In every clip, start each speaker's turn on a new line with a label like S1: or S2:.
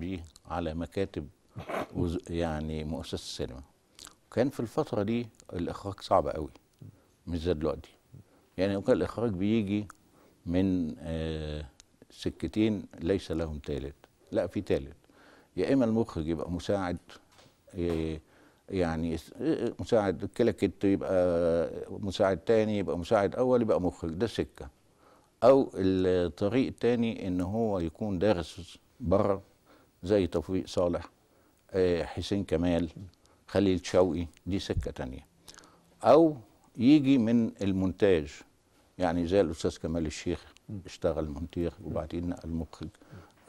S1: بيه على مكاتب يعني مؤسسه السينما كان في الفتره دي الاخراج صعب قوي مش زي دلوقتي يعني كان الاخراج بيجي من آه سكتين ليس لهم ثالث لا في ثالث يا اما المخرج يبقى مساعد آه، يعني آه، آه، مساعد كلكت يبقى مساعد تاني يبقى مساعد اول يبقى مخرج ده سكه او الطريق التاني ان هو يكون دارس بره زي توفيق صالح آه، حسين كمال خليل شوقي دي سكه تانية او يجي من المونتاج يعني زي الاستاذ كمال الشيخ اشتغل مونتير وبعدين نقل مخرج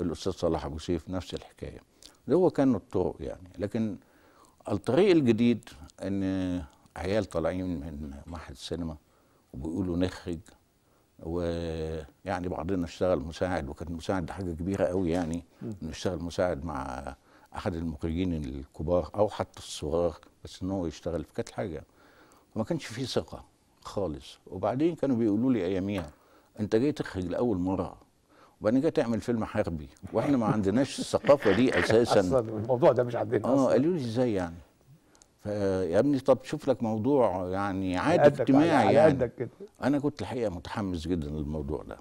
S1: الاستاذ صلاح ابو سيف نفس الحكايه ده هو كان الطرق يعني لكن الطريق الجديد ان عيال طالعين من معهد السينما وبيقولوا نخرج ويعني بعضنا اشتغل مساعد وكان مساعد حاجه كبيره قوي يعني انه يشتغل مساعد مع احد المخرجين الكبار او حتى الصغار بس ان هو يشتغل فكانت حاجه وما كانش في ثقه خالص وبعدين كانوا بيقولوا لي اياميها انت جاي تخرج لاول مره وبعدين جاي تعمل فيلم حربي واحنا ما عندناش الثقافه دي اساسا اصلا الموضوع ده مش عندنا اه قالوا لي ازاي يعني فيا ابني طب شوف لك موضوع يعني عادي اجتماعي على يعني على كده انا كنت الحقيقه متحمس جدا للموضوع ده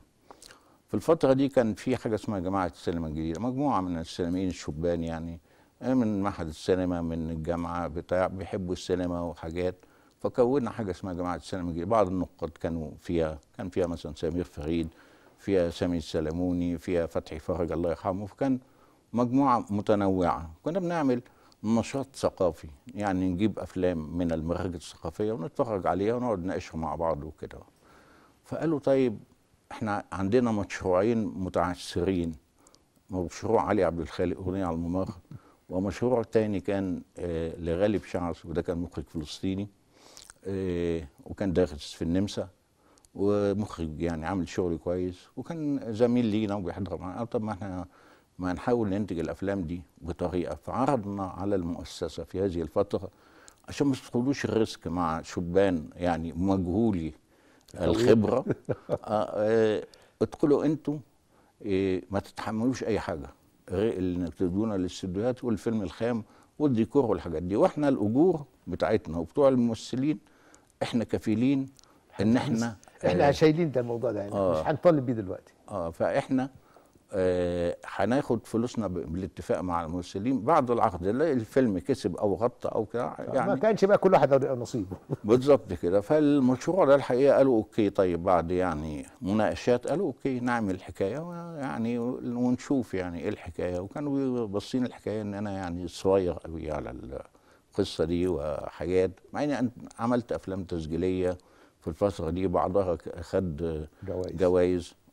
S1: في الفتره دي كان في حاجه اسمها جماعه السينما الجديده مجموعه من السينمائيين الشبان يعني آه، من معهد السينما من الجامعه بتاع بيحبوا السينما وحاجات فكونا حاجه اسمها جماعه السينما الجديده بعض النقاد كانوا فيها كان فيها مثلا سمير فريد فيها سامي السلموني فيها فتحي فرج الله يرحمه فكان مجموعه متنوعه كنا بنعمل نشاط ثقافي يعني نجيب افلام من المخرجات الثقافيه ونتفرج عليها ونقعد نناقشها مع بعض وكده فقالوا طيب احنا عندنا مشروعين متعثرين مشروع علي عبد الخالق اغنيه على الممر ومشروع تاني كان آه، لغالب شعث وده كان مخرج فلسطيني آه، وكان دارس في النمسا ومخرج يعني عامل شغل كويس وكان زميل لينا وبيحضر معانا طب ما احنا ما نحاول ننتج الافلام دي بطريقه فعرضنا على المؤسسه في هذه الفتره عشان ما تدخلوش الريسك مع شبان يعني مجهولي الخبره آه، آه، ادخلوا انتوا إيه، ما تتحملوش اي حاجه انك اللي تدونا للاستديوهات والفيلم الخام والديكور والحاجات دي واحنا الاجور بتاعتنا وبتوع الممثلين احنا كفيلين ان احنا احنا آه، شايلين ده الموضوع ده يعني آه مش هنطالب بيه دلوقتي اه فاحنا آه، هناخد آه فلوسنا بالاتفاق مع الممثلين بعد العقد اللي الفيلم كسب او غطى او كده يعني ما كانش بقى كل واحد نصيبه بالظبط كده فالمشروع ده الحقيقه قالوا اوكي طيب بعد يعني مناقشات قالوا اوكي نعمل الحكايه يعني ونشوف يعني ايه الحكايه وكانوا باصين الحكايه ان انا يعني صغير قوي على القصه دي وحاجات مع اني عملت افلام تسجيليه في الفتره دي بعضها خد جوائز, جوائز